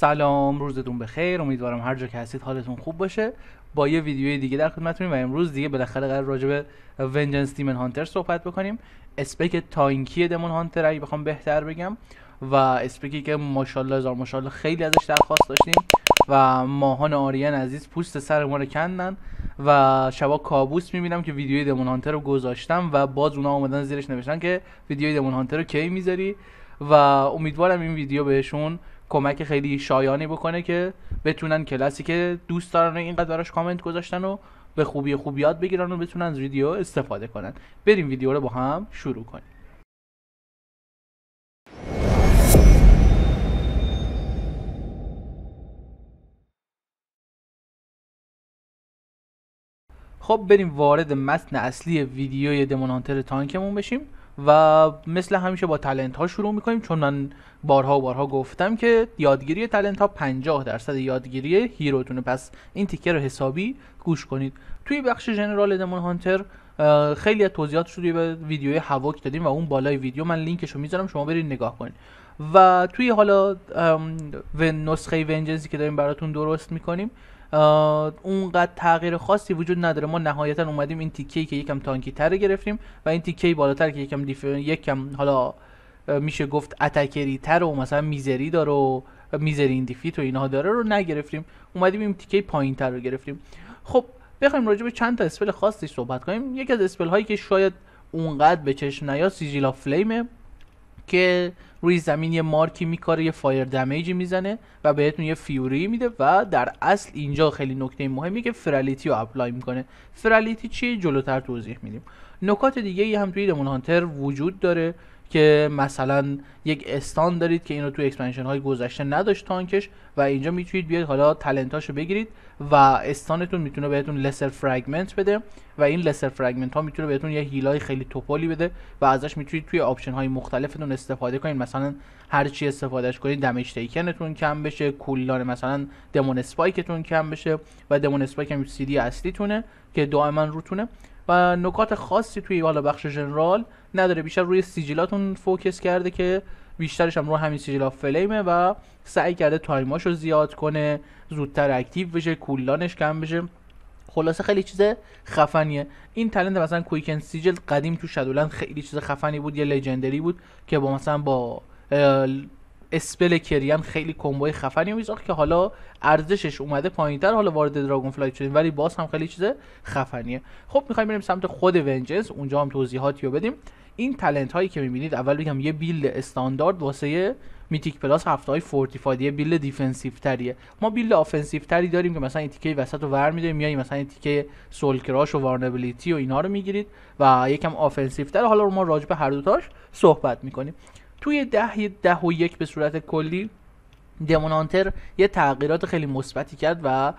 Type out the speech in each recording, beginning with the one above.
سلام روزتون بخیر امیدوارم هر جا که هستید حالتون خوب باشه با یه ویدیوی دیگه در خدمتتونیم و امروز دیگه بالاخره قرار راجع به ونجنس دیمن هانتر صحبت بکنیم اسپک تانکی دمون هانتر اگه بخوام بهتر بگم و اسپکی که ماشاءالله هزار ماشاءالله خیلی ازش درخواست داشتیم و ماهان آریان عزیز پوست سر ما رو کندن و شبا کابوس میبینم که ویدیوی دمون هانتر رو گذاشتم و باز اونا اومدن زیرش نوشتن که ویدیوی دمون هانتر رو کی میذاری و امیدوارم این ویدیو بهشون کمک خیلی شایانی بکنه که بتونن کلاسی که دوست دارن و اینقدر براش کامنت گذاشتن و به خوبی خوب یاد بگیرن و بتونن از ویدیو استفاده کنن بریم ویدیو رو با هم شروع کنیم خب بریم وارد متن اصلی ویدیوی دمونانتر تانکمون بشیم و مثل همیشه با تلنت ها شروع میکنیم چون من بارها و بارها گفتم که یادگیری تلنت ها 50 درصد یادگیری هیروتونه پس این تیکه رو حسابی گوش کنید توی بخش جنرال دمون هانتر خیلی از توضیحات شدی به ویدیو هواک دادیم و اون بالای ویدیو من لینکش رو میذارم شما برید نگاه کنید و توی حالا و نسخه ونجنزی که داریم براتون درست میکنیم اونقدر تغییر خاصی وجود نداره ما نهایتا اومدیم این تیکه‌ای که یکم تانکی تر گرفتیم و این تیکه بالاتر که یکم دیفر یکم حالا میشه گفت اتکری تر و مثلا میزری داره و میزری این دیفیت و اینها داره رو نگرفتیم اومدیم این تیکه پایین تر رو گرفتیم خب بخوایم راجع به چند تا اسپل خاصش صحبت کنیم یکی از اسپل هایی که شاید اونقدر به چشم نیاد سیجیلا فلیمه که روی زمین یه مارکی میکاره یه فایر دمیجی میزنه و بهتون یه فیوری میده و در اصل اینجا خیلی نکته مهمی که فرالیتی رو اپلای میکنه فرالیتی چیه جلوتر توضیح میدیم نکات دیگه ای هم توی دمون هانتر وجود داره که مثلا یک استان دارید که اینو تو اکسپنشن های گذشته نداشت تانکش و اینجا میتونید بیاید حالا تلنتاشو بگیرید و استانتون میتونه بهتون لسر فرگمنت بده و این لسر فرگمنت ها میتونه بهتون یه هیلای خیلی توپولی بده و ازش میتونید توی آپشن های مختلفتون استفاده کنید مثلا هر چی استفادهش کنید دمیج تیکنتون کم بشه کولدان مثلا دمون اسپایکتون کم بشه و دمون اسپایک هم سی دی اصلیتونه که دائما روتونه و نکات خاصی توی حالا بخش جنرال نداره بیشتر روی سیجیلاتون فوکس کرده که بیشترش هم رو همین سیجل آف فلیمه و سعی کرده تایماش رو زیاد کنه زودتر اکتیو بشه کولانش کم بشه خلاصه خیلی چیز خفنیه این تلنت مثلا کویکن سیجل قدیم تو شدولند خیلی چیز خفنی بود یه لجندری بود که با مثلا با اسپل کری هم خیلی کمبوی خفنی میساخت که حالا ارزشش اومده پایینتر حالا وارد دراگون فلایت شدیم ولی باز هم خیلی چیز خفنیه خب میخوایم بریم سمت خود ونجنس اونجا هم توضیحاتی رو بدیم این تلنت هایی که میبینید اول بگم یه بیل استاندارد واسه میتیک پلاس هفته های فورتیفاید یه بیل دیفنسیو تریه ما بیل آفنسیف تری داریم که مثلا این تیکه وسط رو ور میداریم میاییم مثلا این تیکه سول کراش و وارنبلیتی و اینا رو میگیرید و یکم آفنسیو تر حالا رو ما راجب هر دوتاش صحبت میکنیم توی ده ده و یک به صورت کلی دمون یه تغییرات خیلی مثبتی کرد و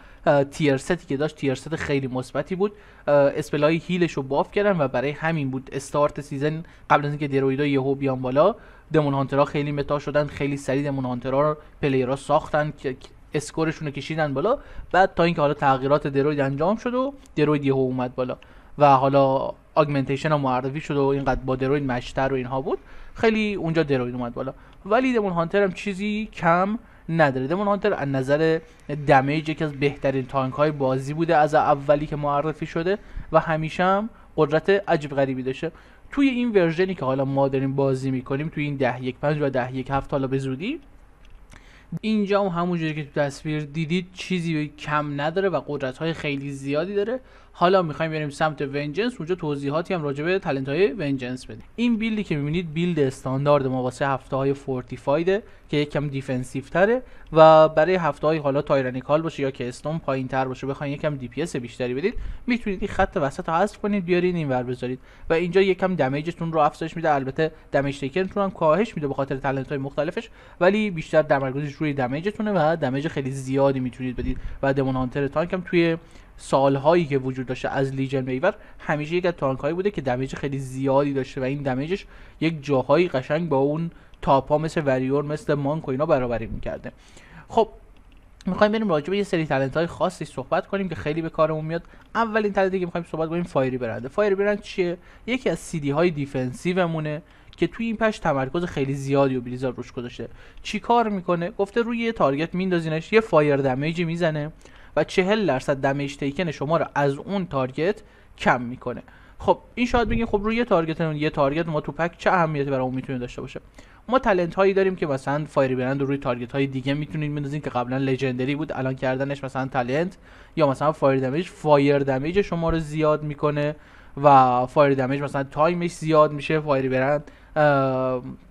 ستی که داشت ست خیلی مثبتی بود اسپلای هیلش رو باف کردن و برای همین بود استارت سیزن قبل از اینکه درویدا یهو بیان بالا دمون هانترها خیلی متا شدن خیلی سریع دمون ها رو پلیرها ساختن اسکورشون رو کشیدن بالا بعد تا اینکه حالا تغییرات دروید انجام شد و دروید یهو اومد بالا و حالا آگمنتیشن هم معرفی شد و اینقدر با دروید مشتر و اینها بود خیلی اونجا دروید اومد بالا ولی دمون هانتر هم چیزی کم نداره دمون از نظر دمیج یکی از بهترین تانک های بازی بوده از اولی که معرفی شده و همیشه هم قدرت عجیب غریبی داشته توی این ورژنی که حالا ما داریم بازی میکنیم توی این ده یک پنج و ده یک هفت حالا به زودی اینجا همون همونجوری که تو تصویر دیدید چیزی کم نداره و قدرت های خیلی زیادی داره حالا میخوایم بریم سمت ونجنس اونجا توضیحاتی هم راجع به تلنت های ونجنس بدیم این بیلدی که میبینید بیلد استاندارد ما واسه هفته های فورتیفایده که یکم دیفنسیو تره و برای هفته های حالا تایرانیکال باشه یا که استون پایین تر باشه بخواین یکم دی پی بیشتری بدید میتونید این خط وسط رو حذف کنید بیارین اینور بذارید و اینجا یکم دمیجتون رو افزایش میده البته دمیج تیکنتون هم کاهش میده به خاطر تالنت های مختلفش ولی بیشتر تمرکزش روی دمیجتونه و دمیج خیلی زیادی میتونید بدید و دمون هانتر تانک هم توی سالهایی که وجود داشته از لیجن میور همیشه یک از تانک هایی بوده که دمیج خیلی زیادی داشته و این دمیجش یک جاهایی قشنگ با اون تاپ ها مثل وریور مثل مانک و اینا برابری میکرده خب میخوایم بریم راجع به یه سری تلنت های خاصی صحبت کنیم که خیلی به کارمون میاد اولین تالنتی که میخوایم صحبت کنیم فایری برنده فایری برند چیه یکی از سیدی های دیفنسیومونه که توی این پش تمرکز خیلی زیادی و بلیزارد روش گذاشته چی کار میکنه گفته روی یه تارگت میندازینش یه فایر دمیجی میزنه 40 درصد دمیج تیکن شما رو از اون تارگت کم میکنه خب این شاید بگین خب روی یه تارگت اون یه تارگت ما تو پک چه اهمیتی اون میتونه داشته باشه ما تلنت هایی داریم که مثلا فایری برند رو روی تارگت های دیگه میتونید بندازین که قبلا لژندری بود الان کردنش مثلا تلنت یا مثلا فایر دمیج فایر دمیج شما رو زیاد میکنه و فایر دمیج مثلا تایمش زیاد میشه فایر برند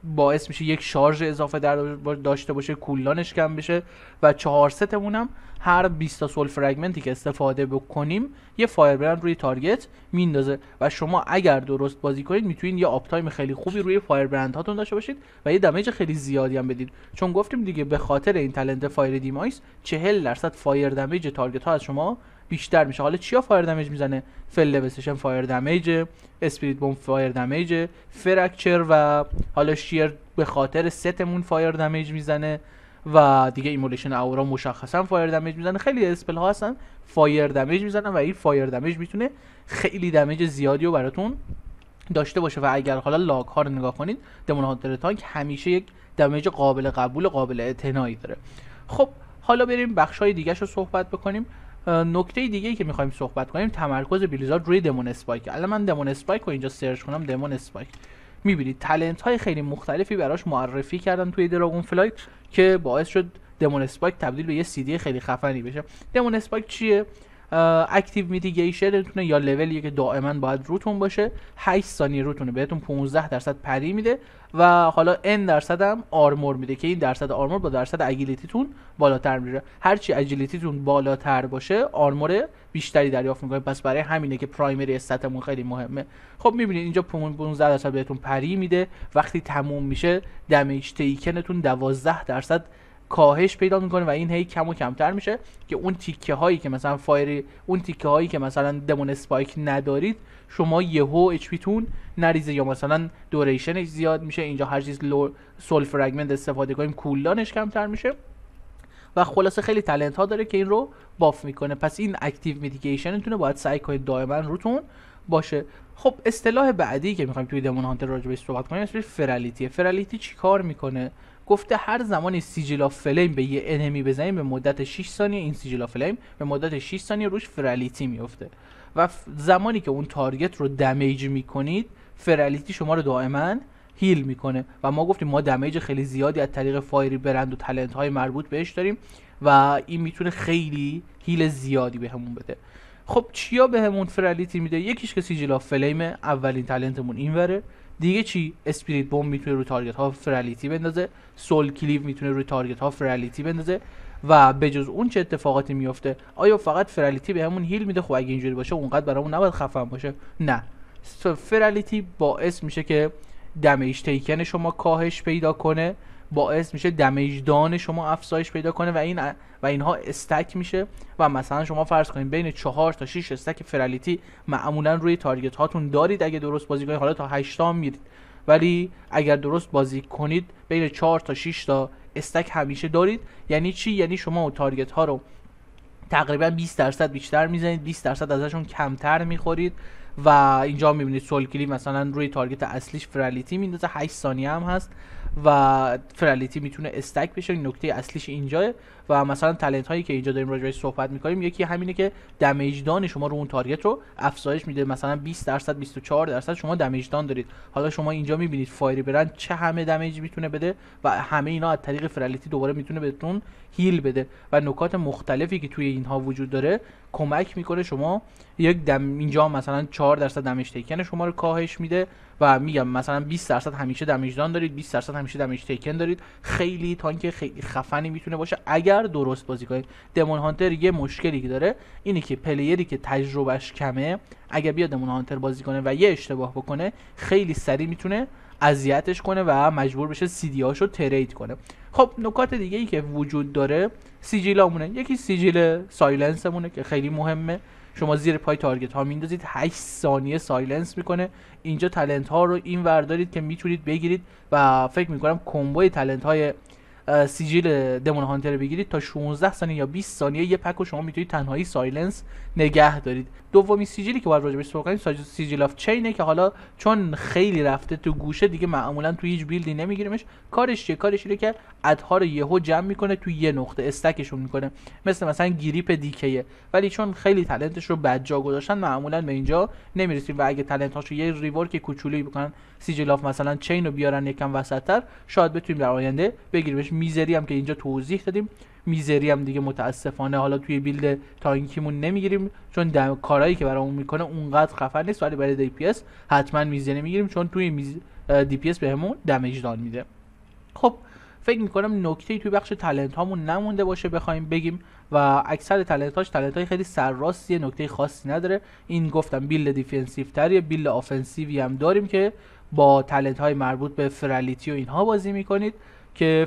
باعث میشه یک شارژ اضافه در داشته باشه کولانش کم بشه و چهار ستمون هم هر 20 تا سول فرگمنتی که استفاده بکنیم یه فایر برند روی تارگت میندازه و شما اگر درست بازی کنید میتونید یه آپ تایم خیلی خوبی روی فایر برند هاتون داشته باشید و یه دمیج خیلی زیادی هم بدید چون گفتیم دیگه به خاطر این تلنت فایر دیمایس 40 درصد فایر دمیج تارگت ها از شما بیشتر میشه حالا چیا فایر دمیج میزنه فل لبسشن فایر دمیج اسپریت بوم فایر دمیج فرکچر و حالا شیر به خاطر ستمون فایر دمیج میزنه و دیگه ایمولیشن اورا مشخصا فایر دمیج میزنه خیلی اسپل ها هستن فایر دمیج میزنن و این فایر دمیج میتونه خیلی دمیج زیادی رو براتون داشته باشه و اگر حالا لاگ ها رو نگاه کنید دمون هانتر تانک همیشه یک دمیج قابل قبول قابل اعتنایی داره خب حالا بریم بخش های دیگه رو صحبت بکنیم نکته دیگه ای که میخوایم صحبت کنیم تمرکز بلیزارد روی دمون اسپایک الان من دمون اسپایک رو اینجا سرچ کنم دمون اسپایک میبینید تلنت های خیلی مختلفی براش معرفی کردن توی دراگون فلایت که باعث شد دمون اسپایک تبدیل به یه سیدی خیلی خفنی بشه دمون اسپایک چیه اکتیو میتیگیشنتونه یا لولیه که دائما باید روتون باشه 8 ثانیه روتونه بهتون 15 درصد پری میده و حالا n درصد هم آرمور میده که این درصد آرمور با درصد اگیلیتیتون بالاتر میره هرچی اگیلیتیتون بالاتر باشه آرمور بیشتری دریافت میکنه پس برای همینه که پرایمری استاتمون خیلی مهمه خب میبینید اینجا 15 درصد بهتون پری میده وقتی تموم میشه دمیج تیکنتون 12 درصد کاهش پیدا میکنه و این هی کم و کمتر میشه که اون تیکه هایی که مثلا فایر اون تیکه هایی که مثلا دمون اسپایک ندارید شما یهو اچ تون نریزه یا مثلا دوریشنش زیاد میشه اینجا هر چیز سول فرگمنت استفاده کنیم کولانش کمتر میشه و خلاصه خیلی تلنت ها داره که این رو باف میکنه پس این اکتیو میدیگیشنتونه باید سعی کنید دائما روتون باشه خب اصطلاح بعدی که میخوایم توی دمون هانتر راجع بهش صحبت کنیم اسمش چیکار میکنه گفته هر زمانی سیجلا فلیم به یه انمی بزنیم به مدت 6 ثانیه این سیجلا فلیم به مدت 6 ثانیه روش فرالیتی میفته و زمانی که اون تارگت رو دمیج میکنید فرالیتی شما رو دائما هیل میکنه و ما گفتیم ما دمیج خیلی زیادی از طریق فایری برند و تلنت های مربوط بهش داریم و این میتونه خیلی هیل زیادی بهمون همون بده خب چیا بهمون همون فرالیتی میده یکیش که سیجلا آف اولین تلنتمون اینوره دیگه چی اسپریت بوم میتونه روی تارگت ها فرالیتی بندازه سول کلیو میتونه روی تارگت ها فرالیتی بندازه و بجز اون چه اتفاقاتی میفته آیا فقط فرالیتی به همون هیل میده خب اگه اینجوری باشه اونقدر برامون نباید خفن باشه نه فرالیتی باعث میشه که دمیج تیکن شما کاهش پیدا کنه باعث میشه دمیج دان شما افزایش پیدا کنه و این و اینها استک میشه و مثلا شما فرض کنید بین 4 تا 6 استک فرالیتی معمولا روی تارگت هاتون دارید اگه درست بازی کنید حالا تا 8 تا میرید ولی اگر درست بازی کنید بین 4 تا 6 تا استک همیشه دارید یعنی چی یعنی شما و تارگت ها رو تقریبا 20 درصد بیشتر میزنید 20 درصد ازشون کمتر میخورید و اینجا میبینید کلی مثلا روی تارگت اصلیش فرالیتی میندازه 8 ثانیه هم هست و فرالیتی میتونه استک بشه نکته اصلیش اینجاه و مثلا تلنت هایی که اینجا داریم راجعش صحبت کنیم یکی همینه که دمیج دان شما رو اون تارگت رو افزایش میده مثلا 20 درصد 24 درصد شما دمیج دان دارید حالا شما اینجا میبینید فایری برند چه همه دمیج میتونه بده و همه اینا از طریق فرالیتی دوباره میتونه بهتون هیل بده و نکات مختلفی که توی اینها وجود داره کمک میکنه شما یک دم اینجا مثلا 4 درصد دمیج تیکن شما رو کاهش میده و میگم مثلا 20 درصد همیشه دمیج دان دارید 20 درصد همیشه دمیج تیکن دارید خیلی تانک خیلی خفنی میتونه باشه اگر درست بازی کنید دمون هانتر یه مشکلی که داره اینه که پلیری که تجربهش کمه اگر بیاد دمون هانتر بازی کنه و یه اشتباه بکنه خیلی سریع میتونه اذیتش کنه و مجبور بشه سی رو ترید کنه خب نکات دیگه ای که وجود داره سیجیلامونه یکی سیجیل سایلنسمونه که خیلی مهمه شما زیر پای تارگت ها میندازید 8 ثانیه سایلنس میکنه اینجا تلنت ها رو این وردارید که میتونید بگیرید و فکر میکنم کمبوی تلنت های سیجیل دمون هانتر بگیرید تا 16 ثانیه یا 20 ثانیه یه پک رو شما میتونید تنهایی سایلنس نگه دارید دومی سیجیلی که باید راجبش صحبت سیجیل آف چینه که حالا چون خیلی رفته تو گوشه دیگه معمولا تو هیچ بیلدی نمیگیریمش کارش چیه کارش اینه که ادها رو یهو جمع میکنه تو یه نقطه استکشون میکنه مثل مثلا گریپ دیکیه ولی چون خیلی تلنتش رو بد گذاشتن معمولا به اینجا نمیرسید و اگه تلنت هاشو یه ریورک کوچولی بکنن سیجلاف مثلا چین رو بیارن یکم وسطتر شاید بتونیم در آینده بگیریمش میزری هم که اینجا توضیح دادیم میزری هم دیگه متاسفانه حالا توی بیلد تانکیمون نمیگیریم چون دم... کارایی که برامون میکنه اونقدر خفن نیست ولی برای دی پی اس حتما میزری میگیریم چون توی میز... دی پی اس بهمون دمیج دان میده خب فکر میکنم نکته توی بخش تلنت هامون نمونده باشه بخوایم بگیم و اکثر تلنت هاش تلنت های خیلی سرراستی نکته خاصی نداره این گفتم بیل دیفنسیو بیل آفنسیوی هم داریم که با تلنت های مربوط به فرالیتی و اینها بازی میکنید که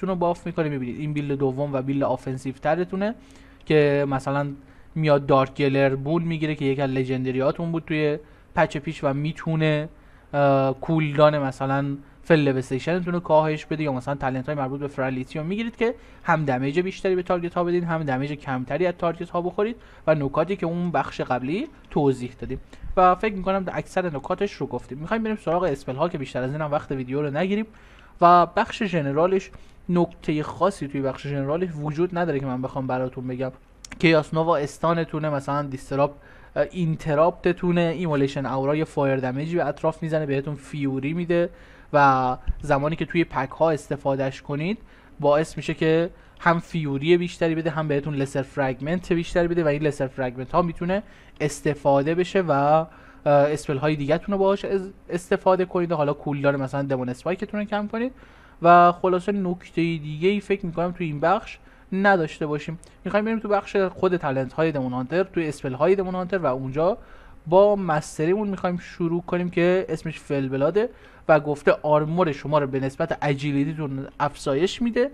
تون رو باف میکنه میبینید این بیل دوم و بیل آفنسیو ترتونه که مثلا میاد دارک گلر بول میگیره که یک از لژندریاتون بود توی پچ پیش و میتونه کولدان مثلا فل رو کاهش بده یا مثلا تلنت های مربوط به فرالیتی رو میگیرید که هم دمیج بیشتری به تارگت ها بدین هم دمیج کمتری از تارگت ها بخورید و نکاتی که اون بخش قبلی توضیح دادیم و فکر میکنم اکثر نکاتش رو گفتیم میخوایم بریم سراغ اسپل ها که بیشتر از اینم وقت ویدیو رو نگیریم و بخش جنرالش نکته خاصی توی بخش جنرالش وجود نداره که من بخوام براتون بگم کیاسنووا استانتونه مثلا دیستراب اینترابتتونه ایمولیشن اورا یه فایر دمیجی به اطراف میزنه بهتون فیوری میده و زمانی که توی پک ها استفادهش کنید باعث میشه که هم فیوری بیشتری بده هم بهتون لسر فرگمنت بیشتری بده و این لسر فرگمنت ها میتونه استفاده بشه و اسپل های دیگهتون رو باهاش استفاده کنید و حالا کولدار مثلا دمون اسپایکتون رو کم کنید و خلاصه نکته دیگه ای فکر میکنم تو این بخش نداشته باشیم میخوایم بریم تو بخش خود تلنت های دمون هانتر توی اسپل های دمون هانتر و اونجا با مستریمون میخوایم شروع کنیم که اسمش فل و گفته آرمور شما رو به نسبت اجیلیتیتون افزایش میده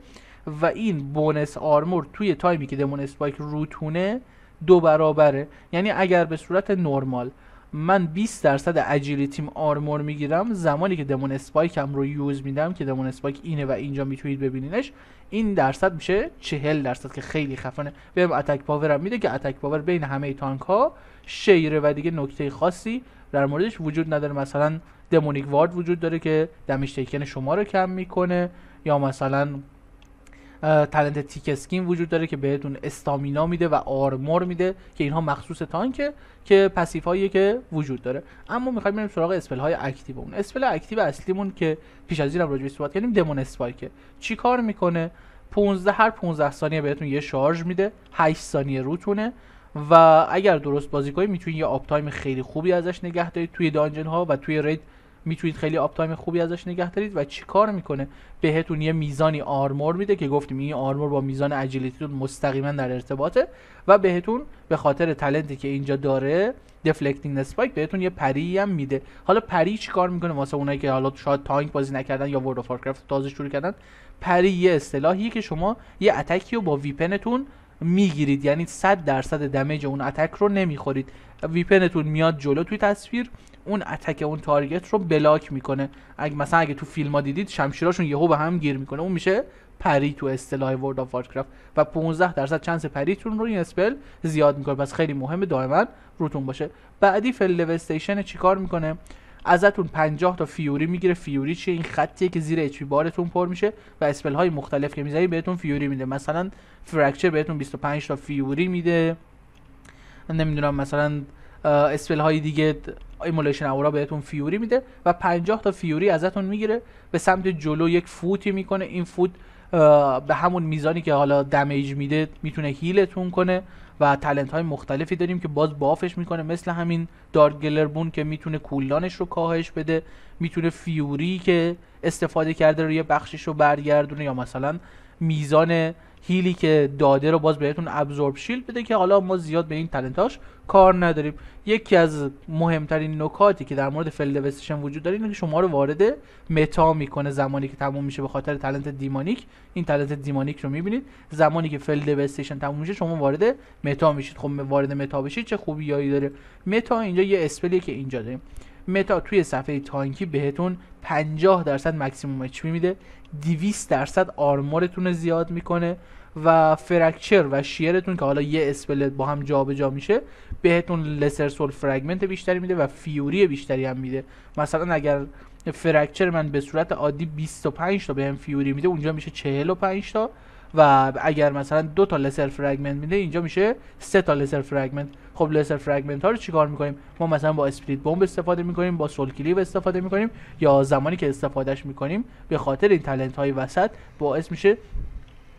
و این بونس آرمور توی تایمی که دمون اسپایک روتونه دو برابره یعنی اگر به صورت نرمال من 20 درصد اجیلیتیم آرمور میگیرم زمانی که دمون اسپایکم رو یوز میدم که دمون اسپایک اینه و اینجا میتونید ببینینش این درصد میشه 40 درصد که خیلی خفنه بهم اتک پاورم میده که اتک پاور بین همه تانک ها شیره و دیگه نکته خاصی در موردش وجود نداره مثلا دمونیک وارد وجود داره که دمیج تیکن شما رو کم میکنه یا مثلا تلنت تیک اسکین وجود داره که بهتون استامینا میده و آرمور میده که اینها مخصوص تانکه که پسیف هایی که وجود داره اما میخوایم بریم سراغ اسپل های اکتیو اون اسپل اکتیو اصلیمون که پیش از اینم بهش صحبت کردیم دمون اسپایکه چیکار میکنه 15 هر 15 ثانیه بهتون یه شارژ میده 8 ثانیه روتونه و اگر درست بازی کنید میتونید یه آپ تایم خیلی خوبی ازش نگه توی دانجن ها و توی رید میتونید خیلی آپ تایم خوبی ازش نگه دارید و چیکار میکنه بهتون یه میزانی آرمور میده که گفتیم این آرمور با میزان اجیلیتیتون مستقیما در ارتباطه و بهتون به خاطر تلنتی که اینجا داره دفلکتینگ اسپایک بهتون یه پری هم میده حالا پری چیکار میکنه واسه اونایی که حالا شاید تانک بازی نکردن یا ورد اف تازه شروع کردن پری یه اصطلاحیه که شما یه اتکی رو با ویپنتون میگیرید یعنی 100 درصد دمیج اون اتک رو نمیخورید ویپنتون میاد جلو توی تصویر اون اتک اون تارگت رو بلاک میکنه اگه مثلا اگه تو فیلم ها دیدید شمشیراشون یهو به هم گیر میکنه اون میشه پری تو اصطلاح ورد آف وارکرافت و 15 درصد چانس پریتون رو این اسپل زیاد میکنه پس خیلی مهمه دائما روتون باشه بعدی فل استیشن چیکار میکنه ازتون 50 تا فیوری میگیره فیوری چیه این خطیه که زیر اچ بارتون پر میشه و اسپل های مختلف که میزنید بهتون فیوری میده مثلا فرکچر بهتون 25 تا فیوری میده نمیدونم مثلا اسپل های دیگه ایمولیشن اورا بهتون فیوری میده و 50 تا فیوری ازتون میگیره به سمت جلو یک فوتی میکنه این فوت به همون میزانی که حالا دمیج میده میتونه هیلتون کنه و تلنت های مختلفی داریم که باز بافش میکنه مثل همین دارت گلربون که میتونه کولانش رو کاهش بده میتونه فیوری که استفاده کرده رو یه بخشش رو برگردونه یا مثلا میزان هیلی که داده رو باز بهتون ابزورب شیلد بده که حالا ما زیاد به این تلنتاش کار نداریم یکی از مهمترین نکاتی که در مورد فیلد وجود داره اینه که شما رو وارد متا میکنه زمانی که تموم میشه به خاطر تلنت دیمانیک این تلنت دیمانیک رو میبینید زمانی که فیلد وستشن تموم میشه شما وارد متا میشید خب وارد متا بشید چه خوبیایی داره متا اینجا یه اسپلیه که اینجا داریم متا توی صفحه تانکی بهتون 50 درصد مکسیموم اچ میده 200 درصد آرمورتون رو زیاد میکنه و فرکچر و شیرتون که حالا یه اسپلت با هم جابجا جا میشه بهتون لسر سول فرگمنت بیشتری میده و فیوری بیشتری هم میده مثلا اگر فرکچر من به صورت عادی 25 تا بهم هم فیوری میده اونجا میشه 45 تا و اگر مثلا دو تا لسر فرگمنت میده اینجا میشه سه تا لسر فرگمنت خب لسر فرگمنت ها رو چیکار میکنیم ما مثلا با اسپریت بمب استفاده میکنیم با سول کلیو استفاده میکنیم یا زمانی که استفادهش میکنیم به خاطر این تلنت های وسط باعث میشه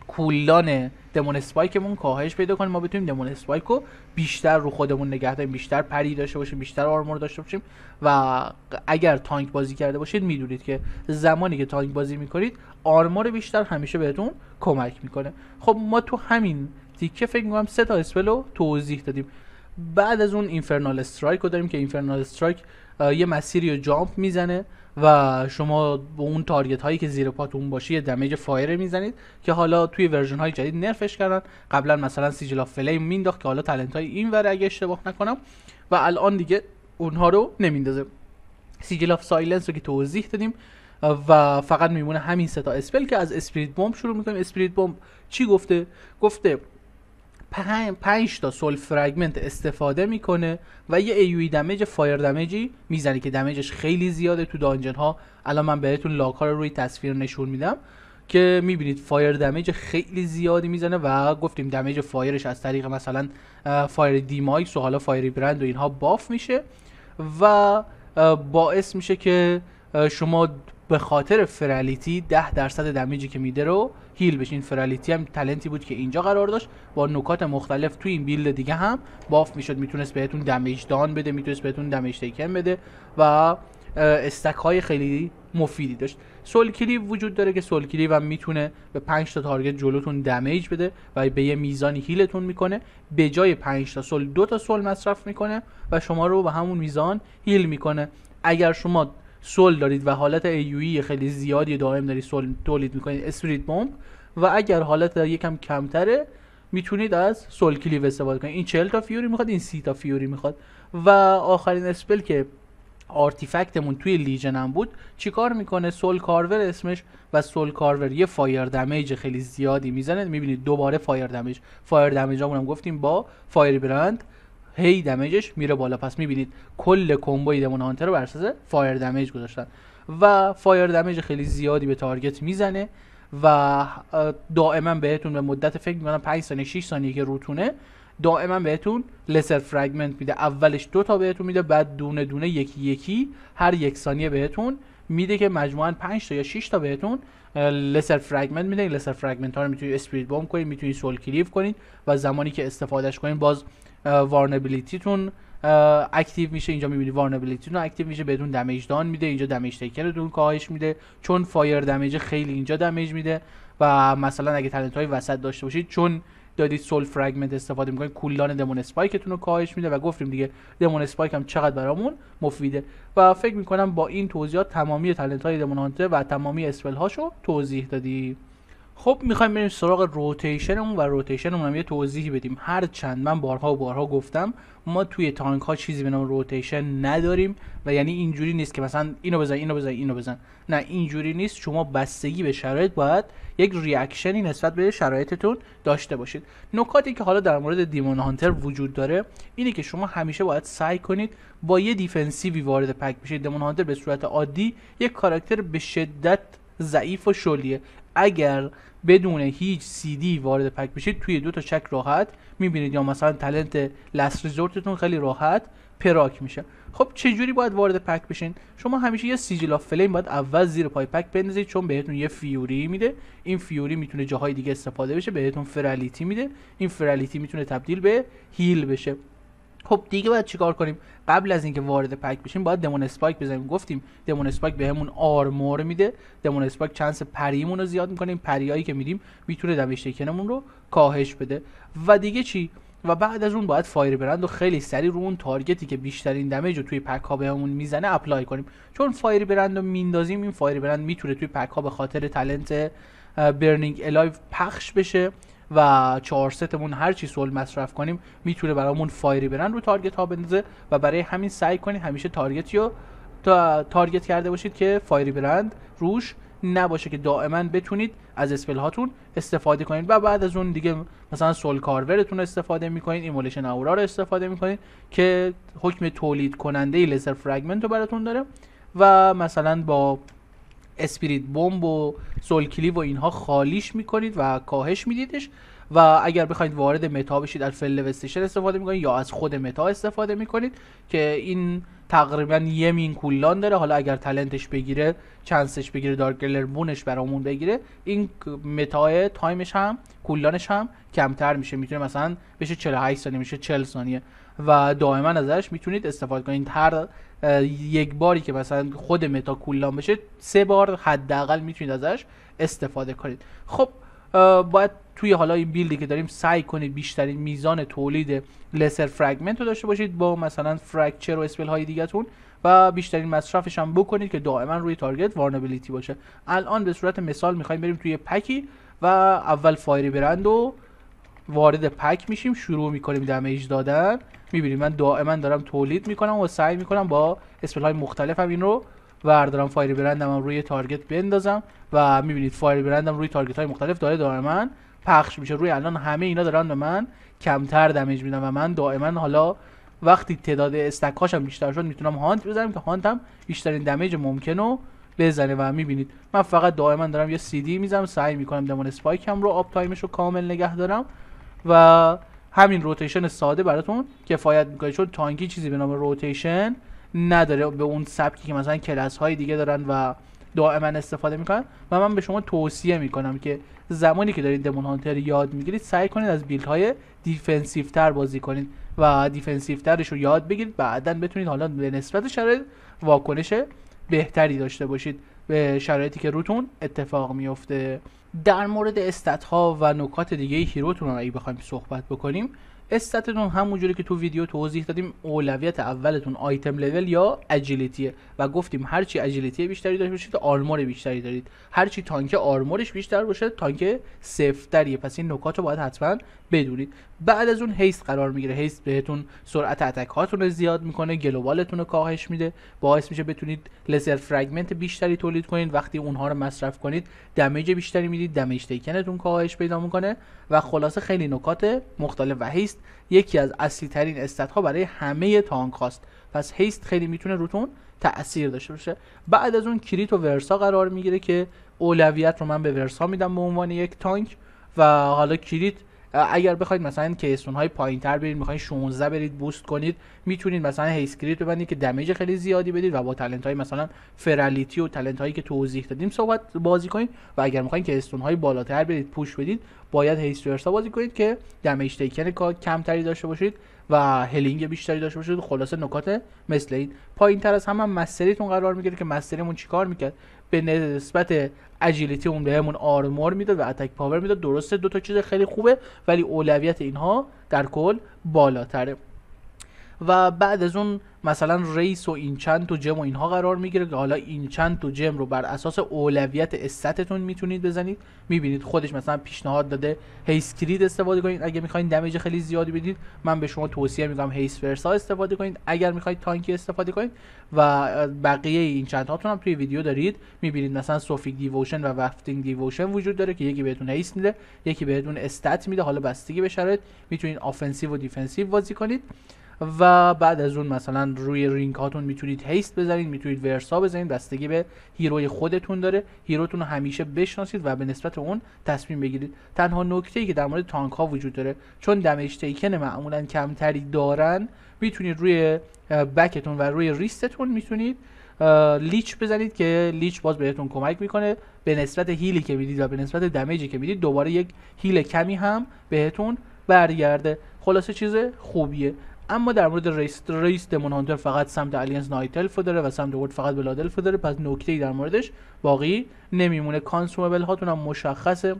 کولدان دمون اسپایکمون کاهش پیدا کنیم ما بتونیم دمون اسپایک رو بیشتر رو خودمون نگه داریم بیشتر پری داشته باشیم بیشتر آرمور داشته باشیم و اگر تانک بازی کرده باشید میدونید که زمانی که تانک بازی میکنید آرمور بیشتر همیشه بهتون کمک میکنه خب ما تو همین تیکه فکر میکنم سه تا اسپل رو توضیح دادیم بعد از اون اینفرنال استرایک رو داریم که اینفرنال استرایک یه مسیری رو جامپ میزنه و شما به اون تارگت هایی که زیر پاتون باشه یه دمیج فایر میزنید که حالا توی ورژن های جدید نرفش کردن قبلا مثلا سیجل اف فلیم مینداخت که حالا تلنت های این ور اگه اشتباه نکنم و الان دیگه اونها رو نمیندازه سیجل آف سایلنس رو که توضیح دادیم و فقط میمونه همین سه تا اسپل که از اسپریت بمب شروع میکنیم اسپریت بمب چی گفته گفته 5 تا سول فرگمنت استفاده میکنه و یه ایوی e دمیج فایر دمیجی میزنه که دمیجش خیلی زیاده تو دانجن ها الان من بهتون لاک رو روی تصویر نشون میدم که میبینید فایر دمیج خیلی زیادی میزنه و گفتیم دمیج فایرش از طریق مثلا فایر دیمایکس و حالا فایری برند و اینها باف میشه و باعث میشه که شما به خاطر فرالیتی 10 درصد دمیجی که میده رو هیل بشین فرالیتی هم تلنتی بود که اینجا قرار داشت با نکات مختلف توی این بیلد دیگه هم باف میشد میتونست بهتون دمیج دان بده میتونست بهتون دمیج تیکن بده و استک های خیلی مفیدی داشت سول کلیو وجود داره که سول کلیو هم میتونه به 5 تا تارگت جلوتون دمیج بده و به یه میزانی هیلتون میکنه به جای 5 تا سول دو تا سول مصرف میکنه و شما رو به همون میزان هیل میکنه اگر شما سول دارید و حالت ایوی e خیلی زیادی دائم دارید سول تولید میکنید اسپریت بمب و اگر حالت در یکم کمتره میتونید از سول کلیو استفاده کنید این 40 تا فیوری میخواد این 30 تا فیوری میخواد و آخرین اسپل که آرتیفکتمون توی لیژن هم بود چیکار میکنه سول کارور اسمش و سول کارور یه فایر دمیج خیلی زیادی میزنه میبینید دوباره فایر دمیج فایر دمیج هم گفتیم با فایر برند هی دمیجش میره بالا پس میبینید کل کمبوی دمون هانتر رو بر اساس فایر دمیج گذاشتن و فایر دمیج خیلی زیادی به تارگت میزنه و دائما بهتون به مدت فکر میکنم 5 ثانیه 6 ثانیه که روتونه دائما بهتون لسر فرگمنت میده اولش دو تا بهتون میده بعد دونه دونه یکی یکی هر یک ثانیه بهتون میده که مجموعا 5 تا یا 6 تا بهتون لسر فرگمنت میده لسر فرگمنت ها رو میتونید اسپریت بمب کنید میتونید سول کلیف کنید و زمانی که استفادهش کنید باز وارنبیلیتیتون اکتیو میشه اینجا میبینی وارنبیلیتیتون اکتیو میشه بدون دمیج دان میده اینجا دمیج تیکرتون کاهش میده چون فایر دمیج خیلی اینجا دمیج میده و مثلا اگه تلنت های وسط داشته باشید چون دادی سول فرگمنت استفاده میکنید کولدان دمون اسپایکتون رو کاهش میده و گفتیم دیگه دمون اسپایک هم چقدر برامون مفیده و فکر میکنم با این توضیحات تمامی تلنت های دمون و تمامی اسپل هاشو توضیح دادیم خب میخوایم بریم سراغ روتیشنمون و روتیشنمون هم یه توضیحی بدیم هر چند من بارها و بارها گفتم ما توی تانک ها چیزی به نام روتیشن نداریم و یعنی اینجوری نیست که مثلا اینو بزن اینو بزن اینو بزن نه اینجوری نیست شما بستگی به شرایط باید یک ریاکشنی نسبت به شرایطتون داشته باشید نکاتی که حالا در مورد دیمون هانتر وجود داره اینه که شما همیشه باید سعی کنید با یه دیفنسیوی وارد پک بشید دیمون هانتر به صورت عادی یک کاراکتر به شدت ضعیف و شلیه اگر بدون هیچ سی دی وارد پک بشید توی دو تا چک راحت میبینید یا مثلا تلنت لست ریزورتتون خیلی راحت پراک میشه خب چه جوری باید وارد پک بشین شما همیشه یه سیجل اف فلیم باید اول زیر پای پک بندازید چون بهتون یه فیوری میده این فیوری میتونه جاهای دیگه استفاده بشه بهتون فرالیتی میده این فرالیتی میتونه تبدیل به هیل بشه خب دیگه باید چیکار کنیم قبل از اینکه وارد پک بشیم باید دمون اسپایک بزنیم گفتیم دمون اسپایک بهمون به آرمور میده دمون اسپایک چانس پریمون رو زیاد میکنه پریایی که میدیم میتونه دمیج تکنمون رو کاهش بده و دیگه چی و بعد از اون باید فایر برند و خیلی سریع رو اون تارگتی که بیشترین دمیج رو توی پک ها بهمون میزنه اپلای کنیم چون فایر برند رو میندازیم این فایر برند میتونه توی پک ها به خاطر تالنت برنینگ الایو پخش بشه و چهار ستمون هر چی سول مصرف کنیم میتونه برامون فایری برند رو تارگت ها بندازه و برای همین سعی کنید همیشه تارگتی رو تا تارگت کرده باشید که فایری برند روش نباشه که دائما بتونید از اسپل هاتون استفاده کنید و بعد از اون دیگه مثلا سول کارورتون استفاده میکنید ایمولیشن اورا رو استفاده میکنید که حکم تولید کننده لزر فرگمنت رو براتون داره و مثلا با اسپریت بمب و سولکلی و اینها خالیش میکنید و کاهش میدیدش و اگر بخواید وارد متا بشید از فل استفاده میکنید یا از خود متا استفاده میکنید که این تقریبا یه مین کولان داره حالا اگر تلنتش بگیره چانسش بگیره دارک بونش برامون بگیره این متا تایمش هم کولانش هم کمتر میشه میتونه مثلا بشه 48 ثانیه میشه 40 ثانیه و دائما ازش میتونید استفاده کنید هر یک باری که مثلا خود متا کولان بشه سه بار حداقل میتونید ازش استفاده کنید خب باید توی حالا این بیلدی که داریم سعی کنید بیشترین میزان تولید لسر فرگمنت رو داشته باشید با مثلا فرکچر و اسپل های دیگهتون و بیشترین مصرفش هم بکنید که دائما روی تارگت وارنابیلیتی باشه الان به صورت مثال میخوایم بریم توی پکی و اول فایری برند و وارد پک میشیم شروع میکنیم دمیج دادن میبینیم من دائما دارم تولید میکنم و سعی میکنم با اسپل های هم این رو وردارم فایر برندم روی تارگت بندازم و میبینید فایر برندم روی تارگت های مختلف داره داره من پخش میشه روی الان همه اینا دارن به من کمتر دمیج میدن و من دائما حالا وقتی تعداد استکاشم بیشتر شد میتونم هانت بزنم که هانتم بیشترین دمیج ممکن بزنه و میبینید من فقط دائما دارم یه سی دی میزنم سعی میکنم دمون اسپایکم رو آپ تایمش رو کامل نگه دارم و همین روتیشن ساده براتون کفایت میکنه چون تانکی چیزی به نام روتیشن نداره به اون سبکی که مثلا کلاس های دیگه دارن و دائما استفاده میکنن و من به شما توصیه میکنم که زمانی که دارید دمون هانتر یاد میگیرید سعی کنید از بیلد های دیفنسیو تر بازی کنید و دیفنسیو رو یاد بگیرید بعدا بتونید حالا به نسبت شرایط واکنش بهتری داشته باشید به شرایطی که روتون اتفاق میفته در مورد استت ها و نکات دیگه هیروتون رو اگه بخوایم صحبت بکنیم استتتون همونجوری که تو ویدیو توضیح دادیم اولویت اولتون آیتم لول یا اجیلیتیه و گفتیم هرچی اجیلیتی بیشتری داشته باشید آرمور بیشتری دارید هرچی تانک آرمورش بیشتر باشه تانک سفتریه پس این نکات رو باید حتما بدونید بعد از اون هیست قرار میگیره هیست بهتون سرعت اتک هاتون رو زیاد میکنه گلوبالتون رو کاهش میده باعث میشه بتونید لزر فرگمنت بیشتری تولید کنید وقتی اونها رو مصرف کنید دمیج بیشتری میدید دمیج تیکنتون کاهش پیدا میکنه و خلاصه خیلی نکات مختلف و هیست یکی از اصلی ترین استت ها برای همه تانک هاست پس هیست خیلی میتونه روتون تاثیر داشته باشه بعد از اون کریت و ورسا قرار میگیره که اولویت رو من به ورسا میدم به عنوان یک تانک و حالا کریت اگر بخواید مثلا کیسون های پایین تر برید میخواید 16 برید بوست کنید میتونید مثلا هیسکریت ببندید که دمیج خیلی زیادی بدید و با تلنت های مثلا فرالیتی و تلنت هایی که توضیح دادیم صحبت بازی کنید و اگر میخواید کیسون های بالاتر برید پوش بدید باید هیستورسا بازی کنید که دمیج تیکن کمتری داشته باشید و هلینگ بیشتری داشته باشید خلاصه نکات مثل این پایین تر از همه هم قرار میگیره که مستریمون چیکار میکرد به نسبت اجیلیتی اون بهمون آرمور میداد و اتک پاور میداد درسته دو تا چیز خیلی خوبه ولی اولویت اینها در کل بالاتره و بعد از اون مثلا ریس و این چند تو جم و اینها قرار میگیره که حالا این چند تو جم رو بر اساس اولویت استتتون میتونید بزنید میبینید خودش مثلا پیشنهاد داده هیس کرید استفاده کنید اگه میخواین دمیج خیلی زیادی بدید من به شما توصیه میکنم هیس فرسا استفاده کنید اگر میخواید تانکی استفاده کنید و بقیه این چند هاتون هم توی ویدیو دارید میبینید مثلا سوفیک دیووشن و وفتینگ دیووشن وجود داره که یکی بهتون هیس میده یکی بهتون استت میده حالا بستگی به شرایط میتونید آفنسیو و دیفنسیو بازی کنید و بعد از اون مثلا روی رینگ هاتون میتونید هیست بزنید میتونید ورسا بزنید بستگی به هیروی خودتون داره هیروتون رو همیشه بشناسید و به نسبت اون تصمیم بگیرید تنها نکته ای که در مورد تانک ها وجود داره چون دمیج تیکن معمولا کمتری دارن میتونید روی بکتون و روی ریستتون میتونید لیچ بزنید که لیچ باز بهتون کمک میکنه به نسبت هیلی که میدید و به نسبت دمیجی که میدید دوباره یک هیل کمی هم بهتون برگرده خلاصه چیز خوبیه اما در مورد رئیس رئیس دمون هانتر فقط سمت الینس نایتل داره و سمت ورد فقط بلادل داره پس نکته ای در موردش باقی نمیمونه کانسومبل هاتون هم مشخصه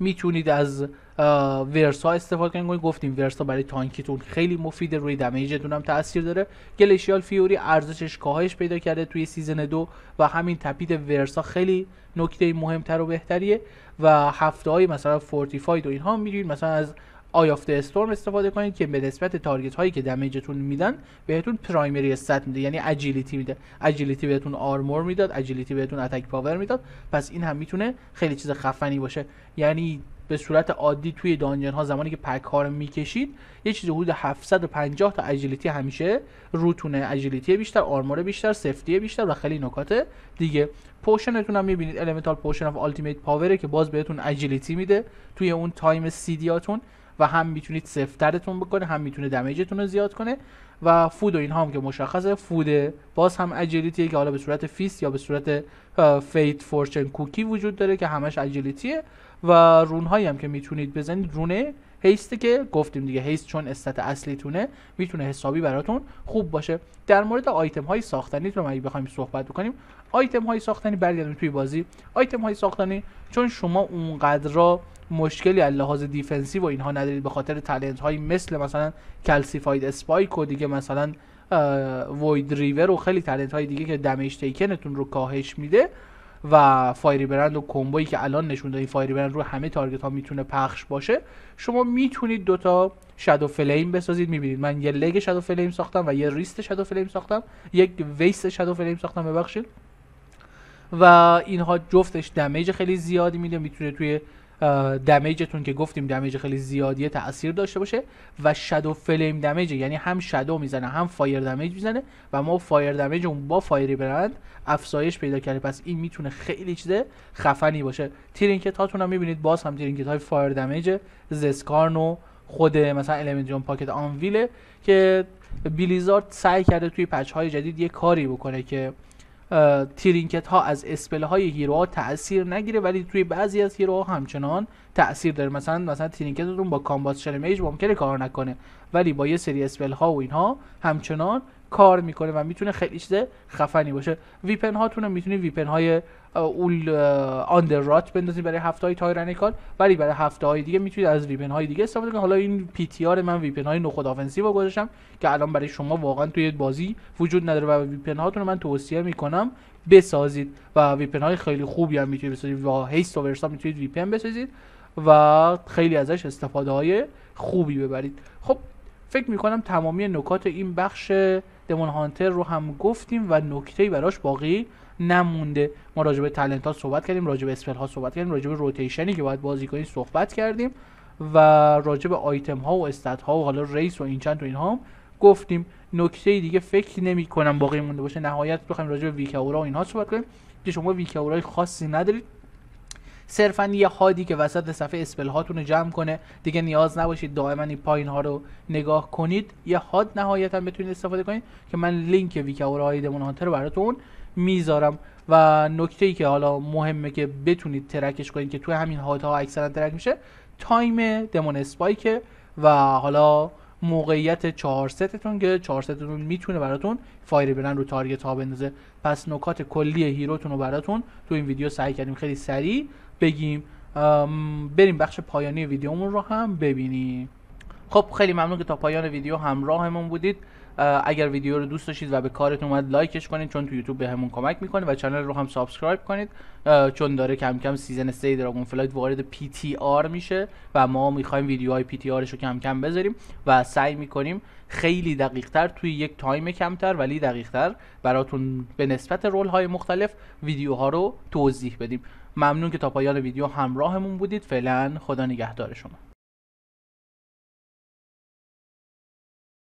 میتونید از ورسا استفاده کنید گفتیم ورسا برای تانکیتون خیلی مفیده روی دمیجتون هم تاثیر داره گلیشیال فیوری ارزشش کاهش پیدا کرده توی سیزن دو و همین تپید ورسا خیلی نکته مهمتر و بهتریه و هفته های مثلا فورتیفاید و اینها میدونید مثلا از آیافت استورم استفاده کنید که به نسبت تارگت هایی که دمیجتون میدن بهتون پرایمری استت میده یعنی اجیلیتی میده اجیلیتی بهتون آرمور میداد اجیلیتی بهتون اتک پاور میداد پس این هم میتونه خیلی چیز خفنی باشه یعنی به صورت عادی توی دانجن ها زمانی که پک ها رو میکشید یه چیز حدود 750 تا اجیلیتی همیشه روتونه اجیلیتی بیشتر آرمور بیشتر سفتی بیشتر و خیلی نکات دیگه پوشنتون هم میبینید المنتال پوشن اف التیمیت که باز بهتون اجیلیتی میده توی اون تایم سیدیاتون و هم میتونید سفترتون بکنه هم میتونه دمیجتون رو زیاد کنه و فود و اینها هم که مشخصه فوده باز هم اجلیتیه که حالا به صورت فیست یا به صورت فیت فورچن کوکی وجود داره که همش اجلیتیه و هایی هم که میتونید بزنید رونه هیسته که گفتیم دیگه هیست چون استت اصلیتونه میتونه حسابی براتون خوب باشه در مورد آیتم های ساختنی رو اگه بخوایم صحبت بکنیم آیتم های ساختنی برگردیم توی بازی آیتم های ساختنی چون شما اونقدر را مشکلی از لحاظ دیفنسیو و اینها ندارید به خاطر تالنت های مثل مثلا کلسیفاید اسپایک و دیگه مثلا وید ریور و خیلی تالنت های دیگه که دمیج تیکنتون رو کاهش میده و فایری برند و کمبویی که الان نشون داده فایری برند رو همه تارگت ها میتونه پخش باشه شما میتونید دوتا شادو فلیم بسازید میبینید من یه لگ شادو فلیم ساختم و یه ریست شادو فلیم ساختم یک ویست شادو فلیم ساختم ببخشید و اینها جفتش دمیج خیلی زیادی میده میتونه توی دمیجتون که گفتیم دمیج خیلی زیادیه تاثیر داشته باشه و شادو فلیم دمیج یعنی هم شادو میزنه هم فایر دمیج میزنه و ما فایر دمیج اون با فایری برند افزایش پیدا کرده پس این میتونه خیلی چیز خفنی باشه ترینکت هاتون هم میبینید باز هم ترینکت های فایر دمیج زسکارنو خود مثلا المنتیوم پاکت آنویله که بلیزارد سعی کرده توی پچ های جدید یه کاری بکنه که تیرینکت ها از اسپل های ها تاثیر نگیره ولی توی بعضی از ها همچنان تاثیر داره مثلا مثلا ترینکتتون با کامبات شرمیج ممکنه کار نکنه ولی با یه سری اسپل ها و اینها همچنان کار میکنه و میتونه خیلی چیز خفنی باشه ویپن هاتون میتونید ویپن های اول آندر رات بندازید برای هفته های تایرانیکال ولی برای هفته های دیگه میتونید از ویپن های دیگه استفاده کنید حالا این پی تی آر من ویپن های نخود آفنسیو گذاشتم که الان برای شما واقعا توی بازی وجود نداره و ویپن هاتون رو من توصیه میکنم بسازید و ویپن های خیلی خوبی هم میتونید بسازید و هیست و میتونید ویپن بسازید و خیلی ازش استفاده های خوبی ببرید خب فکر میکنم تمامی نکات این بخش دمون هانتر رو هم گفتیم و نکته براش باقی نمونده ما راجع به تلنت ها صحبت کردیم راجع به اسپل ها صحبت کردیم راجع به روتیشنی که باید بازی کنیم صحبت کردیم و راجع به آیتم ها و استات ها و حالا ریس و این چند و اینها هم گفتیم نکته دیگه فکر نمی کنم باقی مونده باشه نهایت بخوایم راجع به ویکاورا و اینها صحبت کنیم که شما ویکاورای خاصی ندارید صرفا یه هادی که وسط صفحه اسپل هاتون رو جمع کنه دیگه نیاز نباشید دائما این پایین ها رو نگاه کنید یه هاد نهایتا بتونید استفاده کنید که من لینک ویکاور های دمون هانتر رو براتون میذارم و نکته ای که حالا مهمه که بتونید ترکش کنید که توی همین ها اکثرا ترک میشه تایم دمون اسپایک و حالا موقعیت چهار ستتون که چهار ستتون میتونه براتون فایر برن رو تارگت ها بندازه پس نکات کلی هیروتون رو براتون تو این ویدیو سعی کردیم خیلی سریع بگیم بریم بخش پایانی ویدیومون رو هم ببینیم خب خیلی ممنون که تا پایان ویدیو همراهمون بودید اگر ویدیو رو دوست داشتید و به کارتون اومد لایکش کنید چون تو یوتیوب بهمون کمک میکنه و چنل رو هم سابسکرایب کنید چون داره کم کم سیزن 3 دراگون فلایت وارد پی تی آر میشه و ما میخوایم ویدیوهای پی تی آرش رو کم کم بذاریم و سعی میکنیم خیلی دقیق توی یک تایم کمتر ولی دقیق براتون به نسبت رول های مختلف ویدیوها رو توضیح بدیم ممنون که تا پایان ویدیو همراهمون بودید فعلا خدا نگهدار شما